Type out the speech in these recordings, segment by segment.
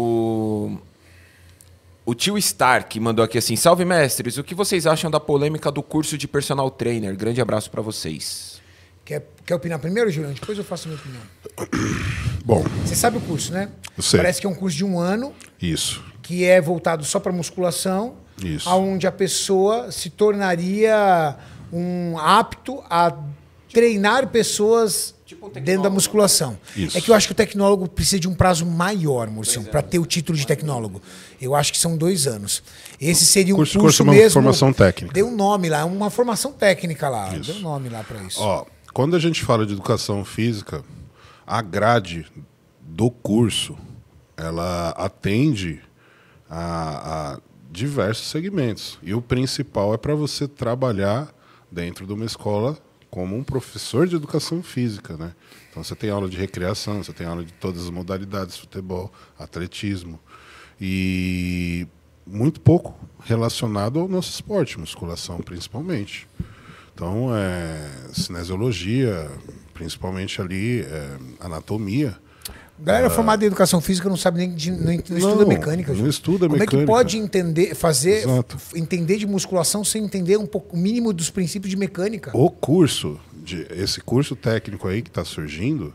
O, o tio Stark mandou aqui assim: Salve mestres, o que vocês acham da polêmica do curso de personal trainer? Grande abraço para vocês. Quer, quer opinar primeiro, Julião? Depois eu faço a minha opinião. Bom. Você sabe o curso, né? Eu sei. Parece que é um curso de um ano. Isso. Que é voltado só para musculação. Isso. Onde a pessoa se tornaria um apto a Tipo- treinar pessoas tipo dentro da musculação. Isso. É que eu acho que o tecnólogo precisa de um prazo maior, Murcião, para é. ter o título de tecnólogo. Eu acho que são dois anos. Esse seria um curso, curso, curso é mesmo. Formação técnica. Deu um nome lá, uma formação técnica lá. Isso. Deu um nome lá para isso. Ó, quando a gente fala de educação física, a grade do curso ela atende a, a diversos segmentos e o principal é para você trabalhar dentro de uma escola como um professor de educação física, né? Então você tem aula de recreação, você tem aula de todas as modalidades, futebol, atletismo e muito pouco relacionado ao nosso esporte, musculação principalmente. Então, é, cinesiologia, principalmente ali, é, anatomia, Galera ah. formada em educação física não sabe nem de, não, não, estuda mecânica. Não estuda Como mecânica. Como é que pode entender, fazer, entender de musculação sem entender um pouco mínimo dos princípios de mecânica? O curso, de, esse curso técnico aí que está surgindo,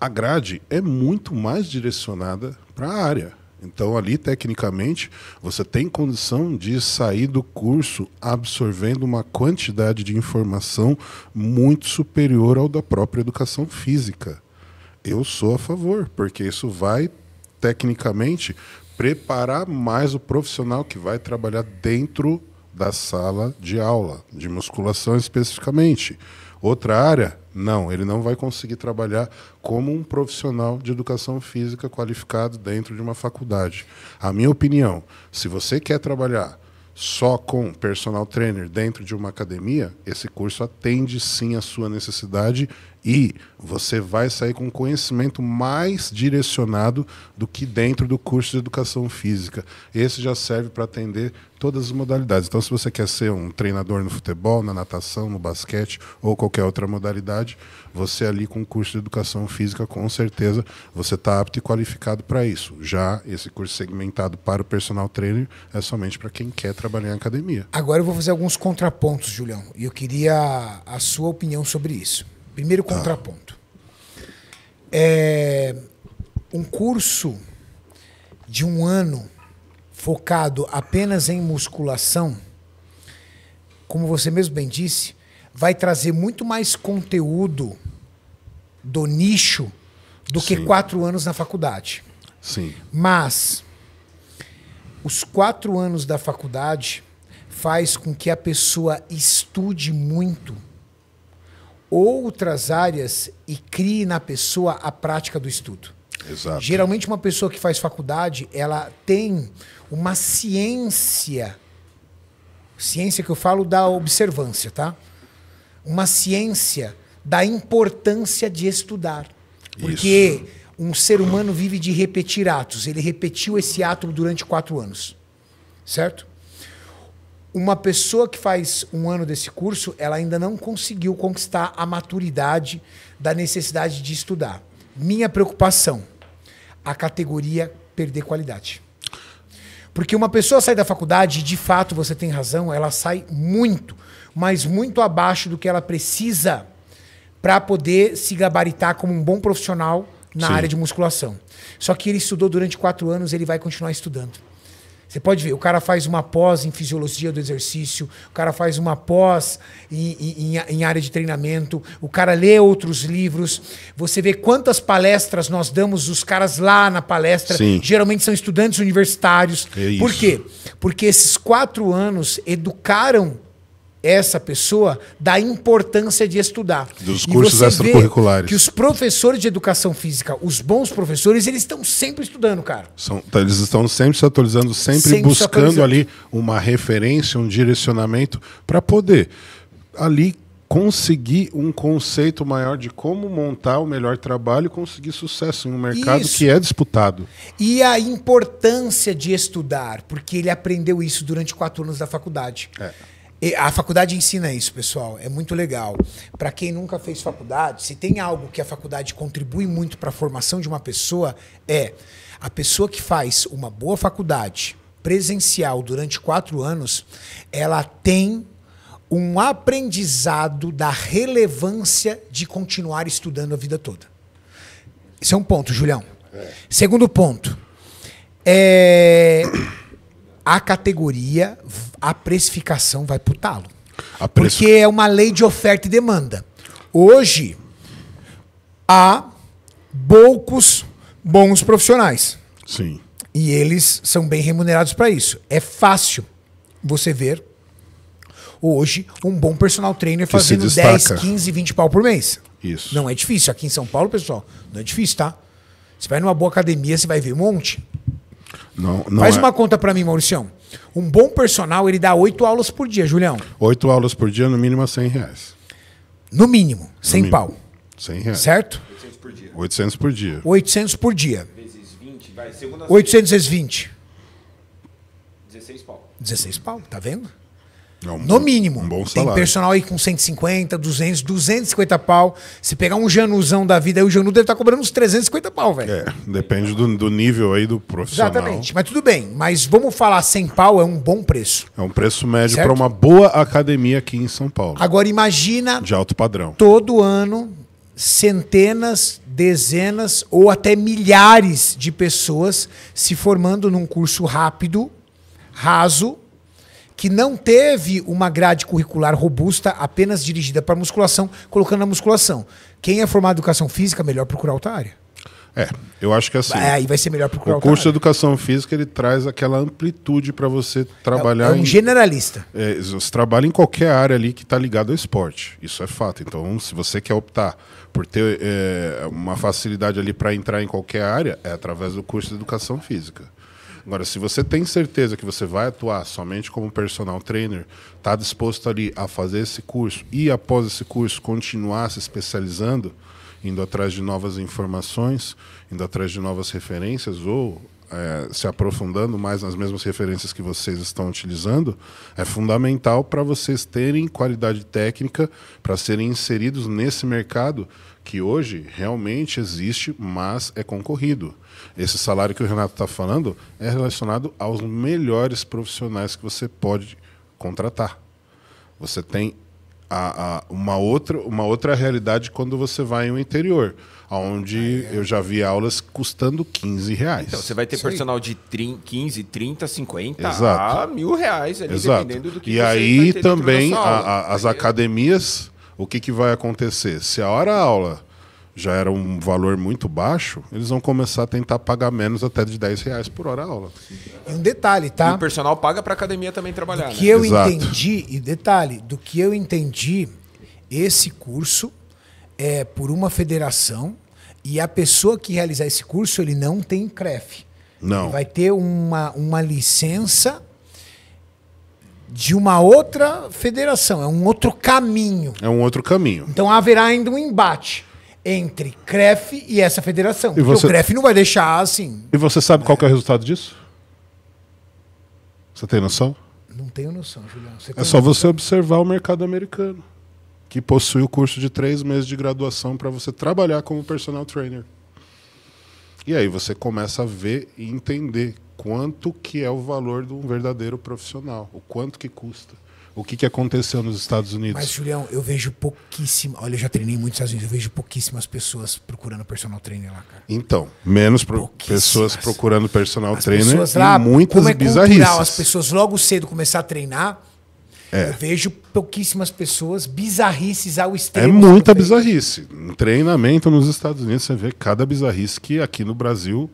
a grade é muito mais direcionada para a área. Então, ali, tecnicamente, você tem condição de sair do curso absorvendo uma quantidade de informação muito superior ao da própria educação física eu sou a favor, porque isso vai, tecnicamente, preparar mais o profissional que vai trabalhar dentro da sala de aula, de musculação especificamente. Outra área, não, ele não vai conseguir trabalhar como um profissional de educação física qualificado dentro de uma faculdade. A minha opinião, se você quer trabalhar só com personal trainer dentro de uma academia, esse curso atende sim a sua necessidade e você vai sair com um conhecimento mais direcionado do que dentro do curso de educação física. Esse já serve para atender todas as modalidades. Então, se você quer ser um treinador no futebol, na natação, no basquete ou qualquer outra modalidade, você ali com o curso de educação física, com certeza, você está apto e qualificado para isso. Já esse curso segmentado para o personal trainer é somente para quem quer trabalhar em academia. Agora eu vou fazer alguns contrapontos, Julião, e eu queria a sua opinião sobre isso. Primeiro tá. contraponto. É um curso de um ano focado apenas em musculação, como você mesmo bem disse, vai trazer muito mais conteúdo do nicho do Sim. que quatro anos na faculdade. Sim. Mas os quatro anos da faculdade faz com que a pessoa estude muito outras áreas e crie na pessoa a prática do estudo. Exato. Geralmente uma pessoa que faz faculdade, ela tem uma ciência, ciência que eu falo da observância, tá? Uma ciência da importância de estudar. Porque Isso. um ser humano vive de repetir atos. Ele repetiu esse ato durante quatro anos. Certo? uma pessoa que faz um ano desse curso, ela ainda não conseguiu conquistar a maturidade da necessidade de estudar. Minha preocupação, a categoria perder qualidade. Porque uma pessoa sai da faculdade, e de fato você tem razão, ela sai muito, mas muito abaixo do que ela precisa para poder se gabaritar como um bom profissional na Sim. área de musculação. Só que ele estudou durante quatro anos, ele vai continuar estudando. Você pode ver, o cara faz uma pós em fisiologia do exercício, o cara faz uma pós em, em, em, área de treinamento, o cara lê outros livros. Você vê quantas palestras nós damos, os caras lá na palestra. Sim. Geralmente são estudantes universitários. É Por quê? Porque esses quatro anos educaram essa pessoa da importância de estudar. Dos e cursos extracurriculares. Que os professores de educação física, os bons professores, eles estão sempre estudando, cara. São, tá, eles estão sempre se atualizando, sempre, sempre buscando atualizando. ali uma referência, um direcionamento para poder ali conseguir um conceito maior de como montar o melhor trabalho e conseguir sucesso em um mercado isso. que é disputado. E a importância de estudar, porque ele aprendeu isso durante quatro anos da faculdade. É a faculdade ensina isso, pessoal. É muito legal. Para quem nunca fez faculdade, se tem algo que a faculdade contribui muito para a formação de uma pessoa, é a pessoa que faz uma boa faculdade presencial durante quatro anos, ela tem um aprendizado da relevância de continuar estudando a vida toda. Esse é um ponto, Julião. É. Segundo ponto. É a categoria, a precificação vai pro talo. Porque é uma lei de oferta e demanda. Hoje, há poucos bons profissionais. Sim. E eles são bem remunerados para isso. É fácil você ver hoje um bom personal trainer que fazendo 10, 15, 20 pau por mês. Isso. Não é difícil. Aqui em São Paulo, pessoal, não é difícil, tá? Você vai numa boa academia, você vai ver um monte. Não, não Faz é. uma conta para mim, Maurício. Um bom personal, ele dá oito aulas por dia, Julião. Oito aulas por dia, no mínimo, a é 100 reais. No mínimo, sem mínimo. pau. 100 reais. Certo? 800 por dia. 800 por dia. 800 por dia. Vezes 20, vai. Segunda 800 vezes 20. 16 pau. 16 pau, tá vendo? É um no mínimo. Um bom salário. Tem personal aí com 150, 200, 250 pau. Se pegar um Januzão da vida, aí o Janu deve estar tá cobrando uns 350 pau, velho. É, depende do, do, nível aí do profissional. Exatamente, mas tudo bem. Mas vamos falar, 100 pau é um bom preço. É um preço médio para uma boa academia aqui em São Paulo. Agora imagina... De alto padrão. Todo ano, centenas, dezenas ou até milhares de pessoas se formando num curso rápido, raso, que não teve uma grade curricular robusta apenas dirigida para musculação, colocando a musculação. Quem é formado em educação física, melhor procurar outra área. É, eu acho que é assim. É, vai ser melhor procurar o curso de educação física ele traz aquela amplitude para você trabalhar. É, é, um em, generalista. É, você trabalha em qualquer área ali que está ligada ao esporte. Isso é fato. Então, se você quer optar por ter é, uma facilidade ali para entrar em qualquer área, é através do curso de educação física. Agora, se você tem certeza que você vai atuar somente como personal trainer, está disposto ali a fazer esse curso e após esse curso continuar se especializando, indo atrás de novas informações, indo atrás de novas referências ou é, se aprofundando mais nas mesmas referências que vocês estão utilizando, é fundamental para vocês terem qualidade técnica para serem inseridos nesse mercado que hoje realmente existe, mas é concorrido. Esse salário que o Renato está falando é relacionado aos melhores profissionais que você pode contratar. Você tem a, a, uma, outra, uma outra realidade quando você vai no interior, onde é. eu já vi aulas custando 15 reais. Então, você vai ter Isso personal de 30, 15, 30, 50 Exato. a mil reais, ali, Exato. dependendo do que E aí também a, as academias, o que, que vai acontecer? Se a hora a aula já era um valor muito baixo, eles vão começar a tentar pagar menos até de 10 reais por hora a aula. E um detalhe, tá? E o personal paga para a academia também trabalhar. Do né? que né? eu Exato. entendi, e detalhe, do que eu entendi, esse curso é por uma federação e a pessoa que realizar esse curso, ele não tem CREF. Não. Ele vai ter uma, uma licença de uma outra federação, é um outro caminho. É um outro caminho. Então haverá ainda um embate entre CREF e essa federação. E você... o CREF não vai deixar assim. E você sabe qual é o resultado disso? Você tem noção? Não tenho noção, Julião. é só noção? você observar o mercado americano, que possui o curso de três meses de graduação para você trabalhar como personal trainer. E aí você começa a ver e entender quanto que é o valor de um verdadeiro profissional, o quanto que custa o que, que aconteceu nos Estados Unidos. Mas, Julião, eu vejo pouquíssimas. Olha, eu já treinei muito nos Estados Unidos, eu vejo pouquíssimas pessoas procurando personal trainer lá, cara. Então, menos pro... pessoas procurando personal as trainer. Pessoas lá, muitas como é bizarrices. Cultural, as pessoas logo cedo começar a treinar. É. Eu vejo pouquíssimas pessoas bizarrices ao é extremo. É muita bizarrice. Um treinamento nos Estados Unidos, você vê cada bizarrice que aqui no Brasil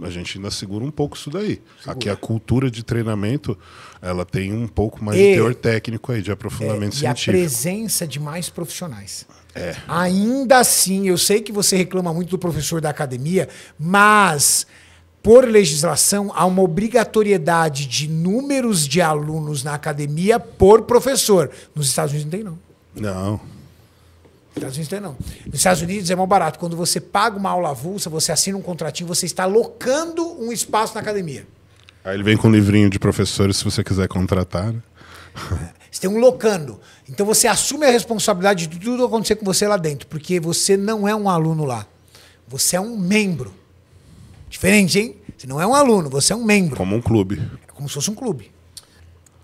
a gente ainda segura um pouco isso daí. Segura. Aqui a cultura de treinamento, ela tem um pouco mais e, de teor técnico aí, de aprofundamento é, científico. E a presença de mais profissionais. É. Ainda assim, eu sei que você reclama muito do professor da academia, mas por legislação, há uma obrigatoriedade de números de alunos na academia por professor. Nos Estados Unidos não tem, não. Não. Estados Unidos não é, não. Nos Estados Unidos é mais barato. Quando você paga uma aula avulsa, você assina um contratinho, você está locando um espaço na academia. Aí ele vem com um livrinho de professores se você quiser contratar. Né? Você tem um locando. Então você assume a responsabilidade de tudo acontecer com você lá dentro, porque você não é um aluno lá. Você é um membro. Diferente, hein? Você não é um aluno, você é um membro. Como um clube. É como se fosse um clube.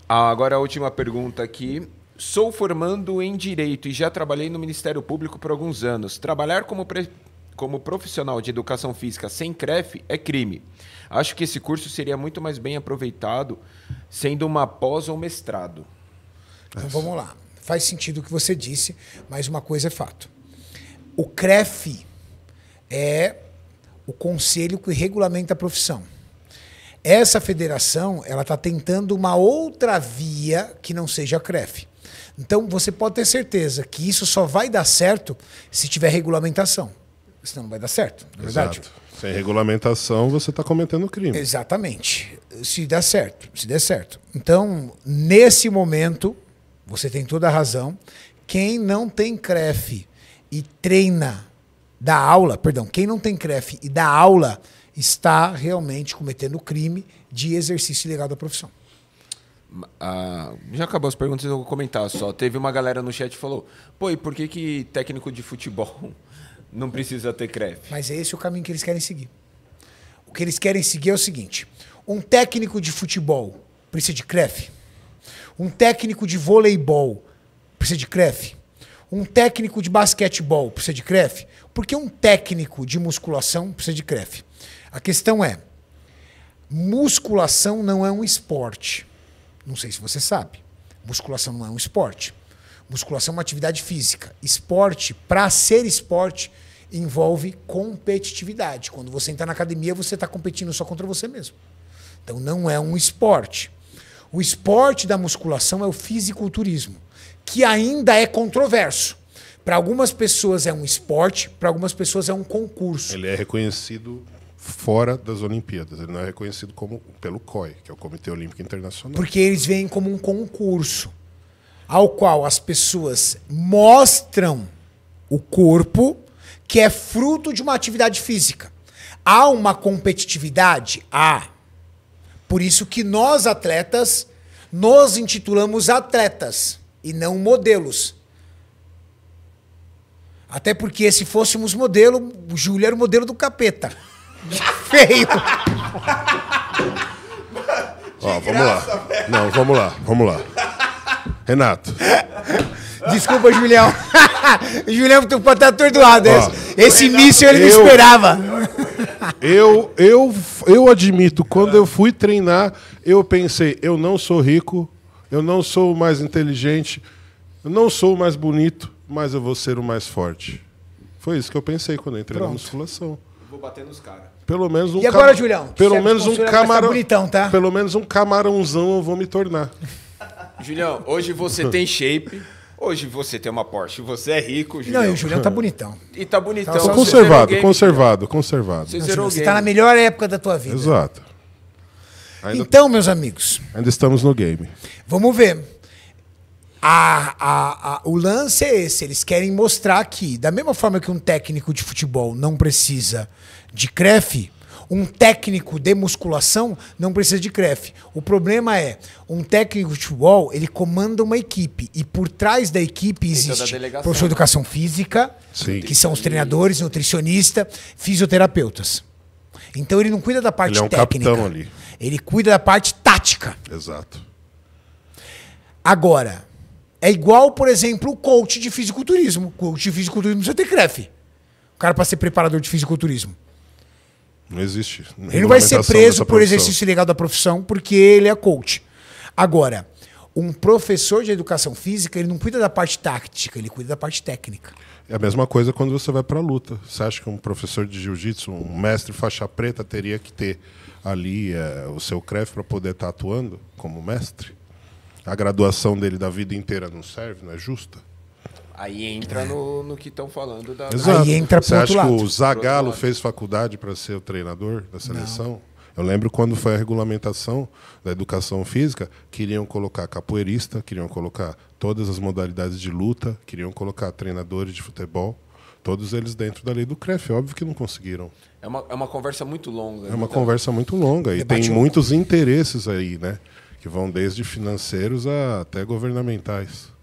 Ah, agora a última pergunta aqui Sou formando em Direito e já trabalhei no Ministério Público por alguns anos. Trabalhar como, pre... como profissional de educação física sem CREF é crime. Acho que esse curso seria muito mais bem aproveitado sendo uma pós ou mestrado. Então vamos lá. Faz sentido o que você disse, mas uma coisa é fato. O CREF é o conselho que regulamenta a profissão. Essa federação ela está tentando uma outra via que não seja a CREF então, você pode ter certeza que isso só vai dar certo se tiver regulamentação. Senão não vai dar certo, não é verdade? Sem regulamentação, você está cometendo crime. Exatamente. Se der certo, se der certo. Então, nesse momento, você tem toda a razão. Quem não tem CREF e treina, da aula, perdão, quem não tem CREF e dá aula, está realmente cometendo crime de exercício ilegal da profissão. Ah, já acabou as perguntas, eu vou comentar só. Teve uma galera no chat que falou: pô, e por que, que técnico de futebol não precisa ter CREF? Mas é esse o caminho que eles querem seguir. O que eles querem seguir é o seguinte: um técnico de futebol precisa de CREF? Um técnico de voleibol precisa de CREF? Um técnico de basquetebol precisa de CREF? que um técnico de musculação precisa de CREF. A questão é: musculação não é um esporte não sei se você sabe. Musculação não é um esporte. Musculação é uma atividade física. Esporte, para ser esporte, envolve competitividade. Quando você entra na academia, você está competindo só contra você mesmo. Então não é um esporte. O esporte da musculação é o fisiculturismo, que ainda é controverso. Para algumas pessoas é um esporte, para algumas pessoas é um concurso. Ele é reconhecido fora das Olimpíadas. Ele não é reconhecido como, pelo COI, que é o Comitê Olímpico Internacional. Porque eles veem como um concurso ao qual as pessoas mostram o corpo que é fruto de uma atividade física. Há uma competitividade? Há. Por isso que nós, atletas, nos intitulamos atletas e não modelos. Até porque se fôssemos modelo, o Júlio era o modelo do capeta. Feio. Ó, vamos lá. Não, vamos lá, vamos lá. Renato. Desculpa, Julião. Julião, tu pode estar tá atordoado. Ó, esse míssil ele eu, não esperava. Eu, eu, eu admito, quando eu fui treinar, eu pensei, eu não sou rico, eu não sou o mais inteligente, eu não sou o mais bonito, mas eu vou ser o mais forte. Foi isso que eu pensei quando eu entrei Pronto. na musculação. Eu vou bater nos caras. Pelo menos um E agora, cam... Julião? Pelo é menos um é camarão. Bonitão, tá? Pelo menos um camarãozão eu vou me tornar. Julião, hoje você tem shape. Hoje você tem uma Porsche, você é rico, Julião. Não, e o Julião tá bonitão. E tá bonitão. Tá conservado, game, conservado, conservado, Você, você tá na melhor época da tua vida. Exato. Ainda... Então, meus amigos. Ainda estamos no game. Vamos ver. A, a, a, o lance é esse, eles querem mostrar que, da mesma forma que um técnico de futebol não precisa de crefe, um técnico de musculação não precisa de crefe. O problema é, um técnico de futebol, ele comanda uma equipe e por trás da equipe existe professor de educação física, Sim. que são os treinadores, nutricionista, fisioterapeutas. Então ele não cuida da parte ele é um técnica. Capitão ali. Ele cuida da parte tática. Exato. Agora, é igual, por exemplo, o coach de fisiculturismo. O coach de fisiculturismo precisa ter CREF. O cara para ser preparador de fisiculturismo. Não existe. Ele não vai ser preso por exercício ilegal da profissão porque ele é coach. Agora, um professor de educação física, ele não cuida da parte tática, ele cuida da parte técnica. É a mesma coisa quando você vai para a luta. Você acha que um professor de jiu-jitsu, um mestre faixa preta, teria que ter ali é, o seu CREF para poder estar tá atuando como mestre? a graduação dele da vida inteira não serve, não é justa? Aí entra no, no que estão falando da. Exato. Aí entra Você acha lado. que o Zagallo fez faculdade para ser o treinador da seleção? Não. Eu lembro quando foi a regulamentação da educação física, queriam colocar capoeirista, queriam colocar todas as modalidades de luta, queriam colocar treinadores de futebol, todos eles dentro da lei do CREF. Óbvio que não conseguiram. É uma, é uma conversa muito longa. É uma então. conversa muito longa e Debate tem muitos interesses aí, né? que vão desde financeiros a até governamentais.